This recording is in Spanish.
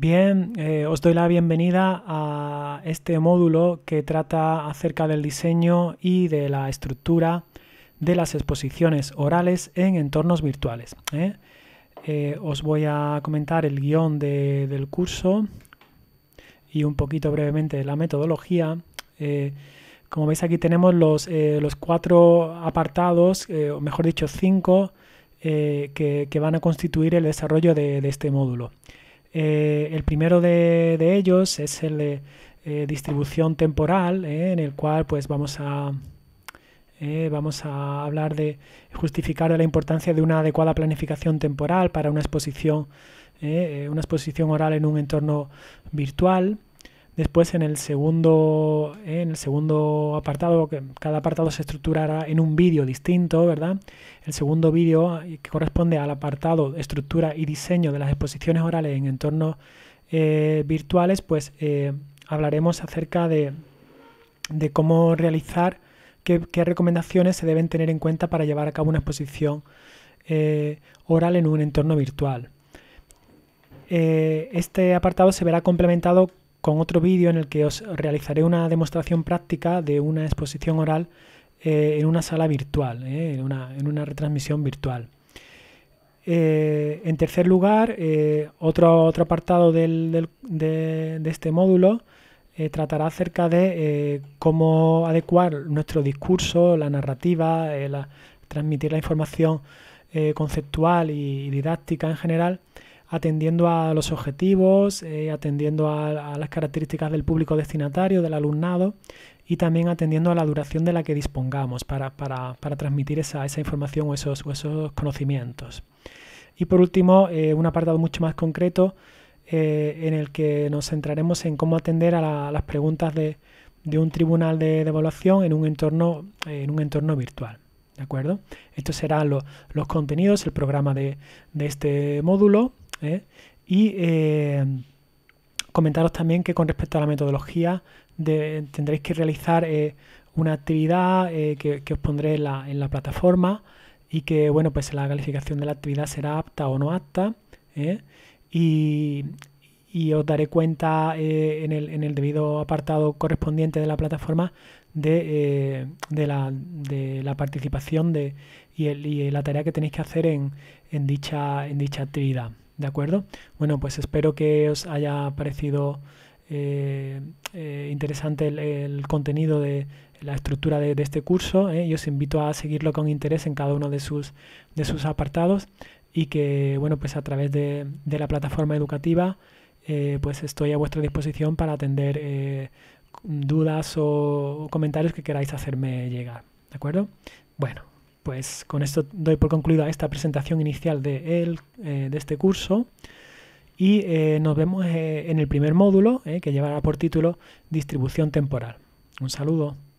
Bien, eh, os doy la bienvenida a este módulo que trata acerca del diseño y de la estructura de las exposiciones orales en entornos virtuales. ¿eh? Eh, os voy a comentar el guión del curso y un poquito brevemente la metodología. como veis aquí tenemos los, cuatro apartados, o mejor dicho cinco, que, van a constituir el desarrollo de este módulo. Eh, el primero de, ellos es el de eh, distribución temporal, eh, en el cual pues, vamos a, hablar de justificar la importancia de una adecuada planificación temporal para una exposición, una exposición oral en un entorno virtual. Después en el segundo, eh, en el segundo apartado, que cada apartado se estructurará en un vídeo distinto, ¿verdad? El segundo vídeo eh, que corresponde al apartado estructura y diseño de las exposiciones orales en entornos eh, virtuales, pues hablaremos acerca de, cómo realizar, qué, qué, recomendaciones se deben tener en cuenta para llevar a cabo una exposición oral en un entorno virtual este apartado se verá complementado con otro vídeo en el que os realizaré una demostración práctica de una exposición oral eh, en una sala virtual, eh, en, una, retransmisión virtual. Eh, en tercer lugar, otro, otro, apartado de, este módulo tratará acerca de cómo adecuar nuestro discurso, la narrativa, transmitir la información conceptual y didáctica en general atendiendo a los objetivos, eh, atendiendo a, las características del público destinatario, del alumnado y también atendiendo a la duración de la que dispongamos para, transmitir esa, información o esos, conocimientos. Y por último, eh, un apartado mucho más concreto eh, en el que nos centraremos en cómo atender a, las preguntas de, un tribunal de, evaluación en un entorno, virtual. ¿De acuerdo? Estos serán los contenidos, el programa de este módulo ¿eh? Y eh, comentaros también que con respecto a la metodología tendréis que realizar eh, una actividad que, os pondré en la, en la, plataforma y que, bueno, pues la calificación de la actividad será apta o no apta. Y, y os daré cuenta eh, en, el, debido apartado correspondiente de la plataforma de, eh, la, participación y, la tarea que tenéis que hacer en, dicha, en dicha actividad. ¿De acuerdo? Bueno, pues espero que os haya parecido eh, interesante el, contenido de la estructura de, este curso y os invito a seguirlo con interés en cada uno de sus, de sus apartados y que, bueno, pues a través de la plataforma educativa eh, pues estoy a vuestra disposición para atender eh, dudas o comentarios que queráis hacerme llegar. ¿De acuerdo? Bueno, pues con esto doy por concluida esta presentación inicial de, eh, de este curso y nos vemos en el primer módulo que llevará por título Distribución temporal. Un saludo.